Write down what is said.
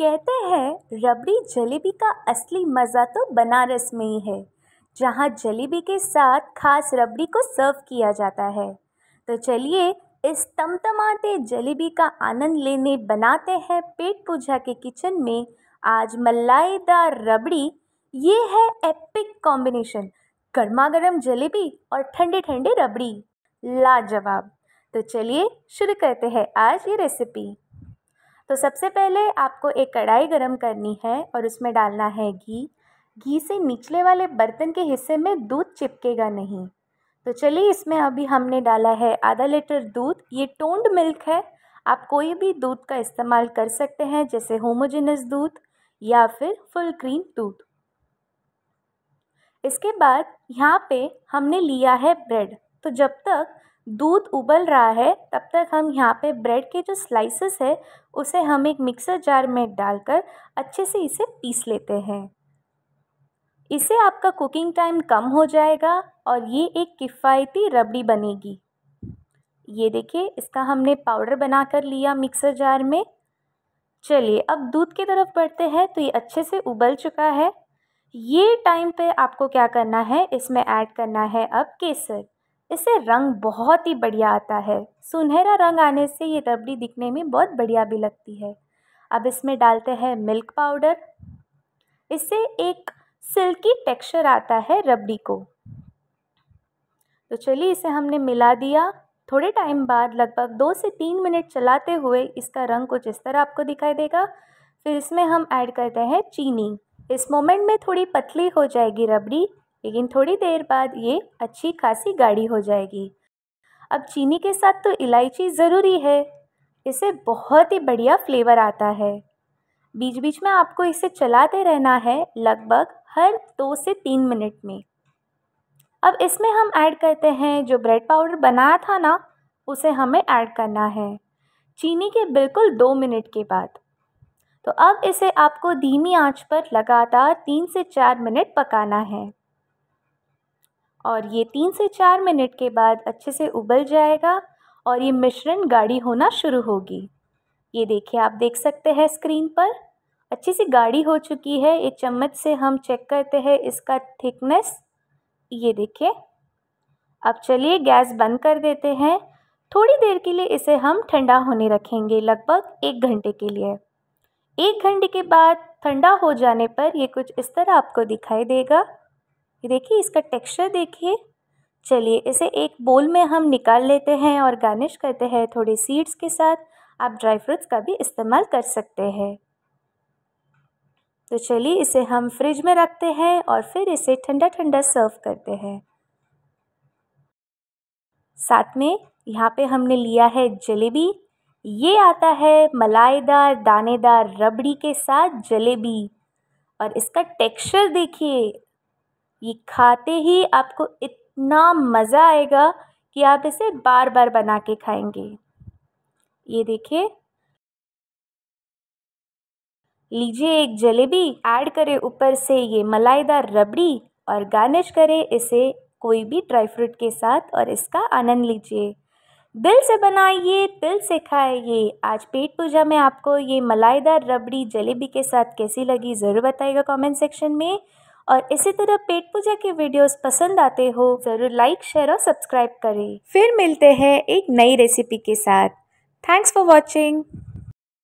कहते हैं रबड़ी जलेबी का असली मज़ा तो बनारस में ही है जहाँ जलेबी के साथ खास रबड़ी को सर्व किया जाता है तो चलिए इस तमतमाते जलेबी का आनंद लेने बनाते हैं पेट पूजा के किचन में आज मलाईदार रबड़ी ये है एपिक कॉम्बिनेशन गर्मा गर्म जलेबी और ठंडे ठंडे रबड़ी लाजवाब तो चलिए शुरू करते हैं आज ये रेसिपी तो सबसे पहले आपको एक कढ़ाई गरम करनी है और उसमें डालना है घी घी से निचले वाले बर्तन के हिस्से में दूध चिपकेगा नहीं तो चलिए इसमें अभी हमने डाला है आधा लीटर दूध ये टोंड मिल्क है आप कोई भी दूध का इस्तेमाल कर सकते हैं जैसे होमोजेनस दूध या फिर फुल क्रीम दूध इसके बाद यहाँ पे हमने लिया है ब्रेड तो जब तक दूध उबल रहा है तब तक हम यहाँ पे ब्रेड के जो स्लाइसेस है उसे हम एक मिक्सर जार में डालकर अच्छे से इसे पीस लेते हैं इससे आपका कुकिंग टाइम कम हो जाएगा और ये एक किफ़ायती रबड़ी बनेगी ये देखिए इसका हमने पाउडर बना कर लिया मिक्सर जार में चलिए अब दूध की तरफ बढ़ते हैं तो ये अच्छे से उबल चुका है ये टाइम पे आपको क्या करना है इसमें ऐड करना है अब केसर इससे रंग बहुत ही बढ़िया आता है सुनहरा रंग आने से ये रबड़ी दिखने में बहुत बढ़िया भी लगती है अब इसमें डालते हैं मिल्क पाउडर इससे एक सिल्की टेक्सचर आता है रबड़ी को तो चलिए इसे हमने मिला दिया थोड़े टाइम बाद लगभग दो से तीन मिनट चलाते हुए इसका रंग कुछ इस तरह आपको दिखाई देगा फिर इसमें हम ऐड करते हैं चीनी इस मोमेंट में थोड़ी पतली हो जाएगी रबड़ी लेकिन थोड़ी देर बाद ये अच्छी खासी गाढ़ी हो जाएगी अब चीनी के साथ तो इलायची ज़रूरी है इसे बहुत ही बढ़िया फ्लेवर आता है बीच बीच में आपको इसे चलाते रहना है लगभग हर दो से तीन मिनट में अब इसमें हम ऐड करते हैं जो ब्रेड पाउडर बनाया था ना उसे हमें ऐड करना है चीनी के बिल्कुल दो मिनट के बाद तो अब इसे आपको धीमी आंच पर लगातार तीन से चार मिनट पकाना है और ये तीन से चार मिनट के बाद अच्छे से उबल जाएगा और ये मिश्रण गाढ़ी होना शुरू होगी ये देखिए आप देख सकते हैं स्क्रीन पर अच्छी सी गाढ़ी हो चुकी है एक चम्मच से हम चेक करते हैं इसका थिकनेस ये देखिए अब चलिए गैस बंद कर देते हैं थोड़ी देर के लिए इसे हम ठंडा होने रखेंगे लगभग एक घंटे के लिए एक घंटे के बाद ठंडा हो जाने पर ये कुछ इस तरह आपको दिखाई देगा ये देखिए इसका टेक्सचर देखिए चलिए इसे एक बोल में हम निकाल लेते हैं और गार्निश करते हैं थोड़ी सीड्स के साथ आप ड्राई फ्रूट्स का भी इस्तेमाल कर सकते हैं तो चलिए इसे हम फ्रिज में रखते हैं और फिर इसे ठंडा ठंडा सर्व करते हैं साथ में यहाँ पे हमने लिया है जलेबी ये आता है मलाईदार दानेदार रबड़ी के साथ जलेबी और इसका टेक्सचर देखिए ये खाते ही आपको इतना मज़ा आएगा कि आप इसे बार बार बना के खाएंगे ये देखिए लीजिए एक जलेबी ऐड करें ऊपर से ये मलाईदार रबड़ी और गार्निश करें इसे कोई भी ड्राई फ्रूट के साथ और इसका आनंद लीजिए दिल से बनाइए दिल से खाइए आज पेट पूजा में आपको ये मलाईदार रबड़ी जलेबी के साथ कैसी लगी ज़रूर बताइएगा कमेंट सेक्शन में और इसी तरह पेट पूजा के वीडियोस पसंद आते हो ज़रूर लाइक शेयर और सब्सक्राइब करें फिर मिलते हैं एक नई रेसिपी के साथ थैंक्स फॉर वॉचिंग